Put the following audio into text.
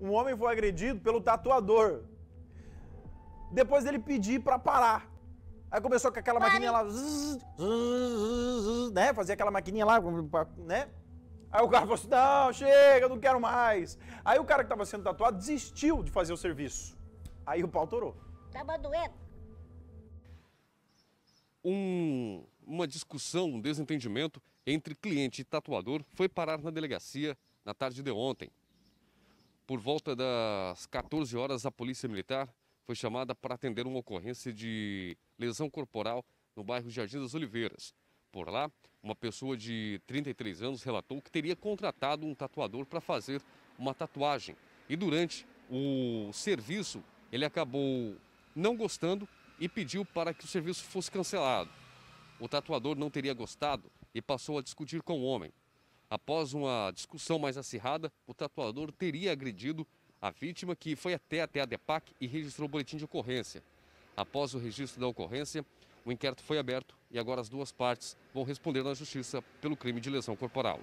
um homem foi agredido pelo tatuador. Depois dele pedir para parar. Aí começou com aquela Pare. maquininha lá, zzz, zzz, né? Fazia aquela maquininha lá, né? Aí o cara falou assim: não, chega, não quero mais. Aí o cara que estava sendo tatuado desistiu de fazer o serviço. Aí o pau torou. Tava doendo. Um, uma discussão, um desentendimento entre cliente e tatuador foi parar na delegacia na tarde de ontem. Por volta das 14 horas, a Polícia Militar foi chamada para atender uma ocorrência de lesão corporal no bairro Jardim das Oliveiras. Por lá, uma pessoa de 33 anos relatou que teria contratado um tatuador para fazer uma tatuagem. E durante o serviço, ele acabou não gostando e pediu para que o serviço fosse cancelado. O tatuador não teria gostado e passou a discutir com o homem. Após uma discussão mais acirrada, o tatuador teria agredido a vítima, que foi até, até a DEPAC e registrou o boletim de ocorrência. Após o registro da ocorrência, o inquérito foi aberto e agora as duas partes vão responder na justiça pelo crime de lesão corporal.